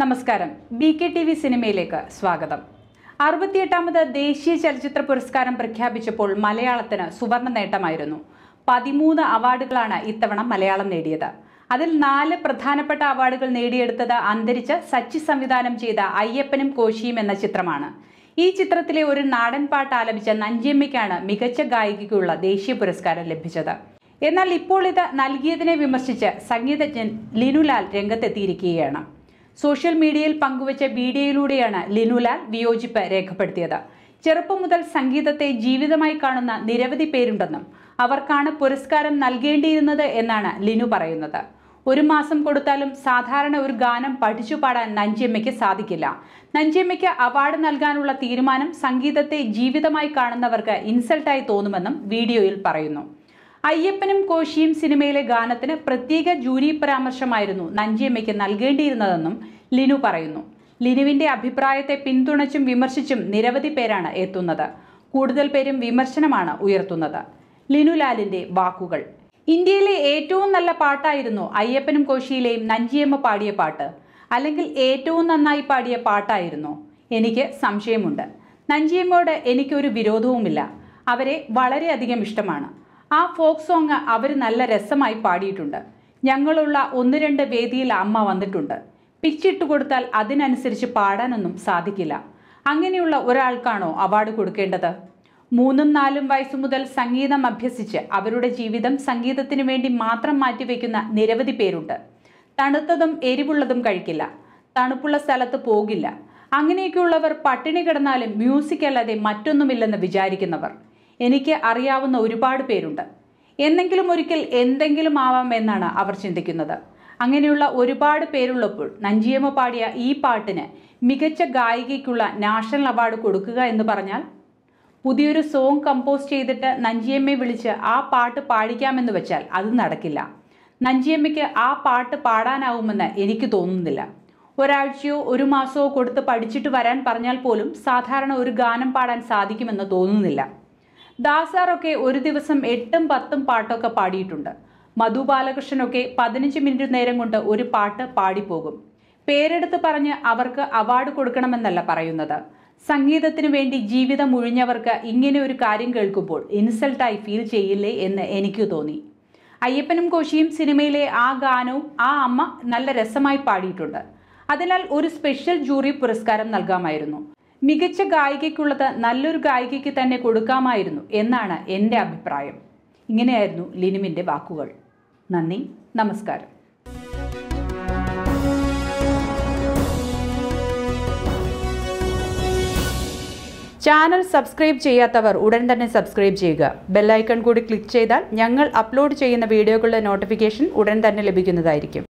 നമസ്കാരം B K T V സിനിമയിലേക്ക് സ്വാഗതം അറുപത്തിയെട്ടാമത് ദേശീയ ചലച്ചിത്ര പുരസ്കാരം പ്രഖ്യാപിച്ചപ്പോൾ മലയാളത്തിന് സുവർണ നേട്ടമായിരുന്നു പതിമൂന്ന് അവാർഡുകളാണ് ഇത്തവണ മലയാളം നേടിയത് അതിൽ നാല് പ്രധാനപ്പെട്ട അവാർഡുകൾ നേടിയെടുത്തത് അന്തരിച്ച സച്ചി സംവിധാനം ചെയ്ത അയ്യപ്പനും കോശിയും എന്ന ചിത്രമാണ് ഈ ചിത്രത്തിലെ ഒരു നാടൻ പാട്ട് ആലപിച്ച നഞ്ചിയമ്മയ്ക്കാണ് മികച്ച ഗായികയ്ക്കുള്ള ദേശീയ പുരസ്കാരം ലഭിച്ചത് എന്നാൽ ഇപ്പോൾ ഇത് നൽകിയതിനെ വിമർശിച്ച് സംഗീതജ്ഞൻ ലിനുലാൽ രംഗത്തെത്തിയിരിക്കുകയാണ് സോഷ്യൽ മീഡിയയിൽ പങ്കുവച്ച വീഡിയോയിലൂടെയാണ് ലിനുലാൽ വിയോജിപ്പ് രേഖപ്പെടുത്തിയത് ചെറുപ്പം മുതൽ സംഗീതത്തെ ജീവിതമായി കാണുന്ന നിരവധി പേരുണ്ടെന്നും അവർക്കാണ് പുരസ്കാരം നൽകേണ്ടിയിരുന്നത് എന്നാണ് ലിനു പറയുന്നത് ഒരു മാസം കൊടുത്താലും സാധാരണ ഒരു ഗാനം പഠിച്ചു പാടാൻ നഞ്ചിയമ്മയ്ക്ക് സാധിക്കില്ല നഞ്ചിയമ്മയ്ക്ക് അവാർഡ് നൽകാനുള്ള തീരുമാനം സംഗീതത്തെ ജീവിതമായി കാണുന്നവർക്ക് ഇൻസൾട്ടായി തോന്നുമെന്നും വീഡിയോയിൽ പറയുന്നു അയ്യപ്പനും കോശിയും സിനിമയിലെ ഗാനത്തിന് പ്രത്യേക ജൂരി പരാമർശമായിരുന്നു നഞ്ചിയമ്മയ്ക്ക് നൽകേണ്ടിയിരുന്നതെന്നും ലിനു പറയുന്നു ലിനുവിന്റെ അഭിപ്രായത്തെ പിന്തുണച്ചും വിമർശിച്ചും നിരവധി പേരാണ് എത്തുന്നത് കൂടുതൽ പേരും വിമർശനമാണ് ഉയർത്തുന്നത് ലിനു വാക്കുകൾ ഇന്ത്യയിലെ ഏറ്റവും നല്ല പാട്ടായിരുന്നു അയ്യപ്പനും കോശിയിലെയും നഞ്ചിയമ്മ പാടിയ പാട്ട് അല്ലെങ്കിൽ ഏറ്റവും നന്നായി പാടിയ പാട്ടായിരുന്നു എനിക്ക് സംശയമുണ്ട് നഞ്ചിയമ്മയോട് എനിക്കൊരു വിരോധവുമില്ല അവരെ വളരെയധികം ഇഷ്ടമാണ് ആ ഫോക്ക് സോങ് അവർ നല്ല രസമായി പാടിയിട്ടുണ്ട് ഞങ്ങളുള്ള ഒന്ന് രണ്ട് വേദിയിൽ അമ്മ വന്നിട്ടുണ്ട് പിച്ചിട്ട് കൊടുത്താൽ അതിനനുസരിച്ച് പാടാനൊന്നും സാധിക്കില്ല അങ്ങനെയുള്ള ഒരാൾക്കാണോ അവാർഡ് കൊടുക്കേണ്ടത് മൂന്നും നാലും വയസ്സു മുതൽ സംഗീതം അഭ്യസിച്ച് അവരുടെ ജീവിതം സംഗീതത്തിന് വേണ്ടി മാത്രം മാറ്റിവെക്കുന്ന നിരവധി പേരുണ്ട് തണുത്തതും എരിവുള്ളതും കഴിക്കില്ല തണുപ്പുള്ള സ്ഥലത്ത് പോകില്ല അങ്ങനെയൊക്കെയുള്ളവർ പട്ടിണി കിടന്നാലും മ്യൂസിക് അല്ലാതെ മറ്റൊന്നുമില്ലെന്ന് വിചാരിക്കുന്നവർ എനിക്ക് അറിയാവുന്ന ഒരുപാട് പേരുണ്ട് എന്നെങ്കിലും ഒരിക്കൽ എന്തെങ്കിലും ആവാം എന്നാണ് അവർ ചിന്തിക്കുന്നത് അങ്ങനെയുള്ള ഒരുപാട് പേരുള്ളപ്പോൾ നഞ്ചിയമ്മ പാടിയ ഈ പാട്ടിന് മികച്ച ഗായികയ്ക്കുള്ള നാഷണൽ അവാർഡ് കൊടുക്കുക എന്ന് പറഞ്ഞാൽ പുതിയൊരു സോങ് കമ്പോസ് ചെയ്തിട്ട് നഞ്ചിയമ്മയെ വിളിച്ച് ആ പാട്ട് പാടിക്കാമെന്ന് വെച്ചാൽ അത് നടക്കില്ല നഞ്ചിയമ്മയ്ക്ക് ആ പാട്ട് പാടാനാവുമെന്ന് എനിക്ക് തോന്നുന്നില്ല ഒരാഴ്ചയോ ഒരു മാസമോ കൊടുത്ത് പഠിച്ചിട്ട് വരാൻ പറഞ്ഞാൽ പോലും സാധാരണ ഒരു ഗാനം പാടാൻ സാധിക്കുമെന്ന് തോന്നുന്നില്ല ദാസാറൊക്കെ ഒരു ദിവസം എട്ടും പത്തും പാട്ടൊക്കെ പാടിയിട്ടുണ്ട് മധു ബാലകൃഷ്ണനൊക്കെ പതിനഞ്ച് മിനിറ്റ് നേരം കൊണ്ട് ഒരു പാട്ട് പാടിപ്പോകും പേരെടുത്ത് പറഞ്ഞ് അവർക്ക് അവാർഡ് കൊടുക്കണമെന്നല്ല പറയുന്നത് സംഗീതത്തിനു വേണ്ടി ജീവിതം മുഴിഞ്ഞവർക്ക് ഇങ്ങനെ ഒരു കാര്യം കേൾക്കുമ്പോൾ ഇൻസൾട്ടായി ഫീൽ ചെയ്യില്ലേ എന്ന് എനിക്ക് തോന്നി അയ്യപ്പനും കോശിയും സിനിമയിലെ ആ ഗാനവും ആ അമ്മ നല്ല രസമായി പാടിയിട്ടുണ്ട് അതിനാൽ ഒരു സ്പെഷ്യൽ ജൂറി പുരസ്കാരം നൽകാമായിരുന്നു മികച്ച ഗായികയ്ക്കുള്ളത് നല്ലൊരു ഗായികയ്ക്ക് തന്നെ കൊടുക്കാമായിരുന്നു എന്നാണ് എൻ്റെ അഭിപ്രായം ഇങ്ങനെയായിരുന്നു ലിനിമിൻ്റെ വാക്കുകൾ നന്ദി നമസ്കാരം ചാനൽ സബ്സ്ക്രൈബ് ചെയ്യാത്തവർ ഉടൻ തന്നെ സബ്സ്ക്രൈബ് ചെയ്യുക ബെല്ലൈക്കൺ കൂടി ക്ലിക്ക് ചെയ്താൽ ഞങ്ങൾ അപ്ലോഡ് ചെയ്യുന്ന വീഡിയോകളുടെ നോട്ടിഫിക്കേഷൻ ഉടൻ തന്നെ ലഭിക്കുന്നതായിരിക്കും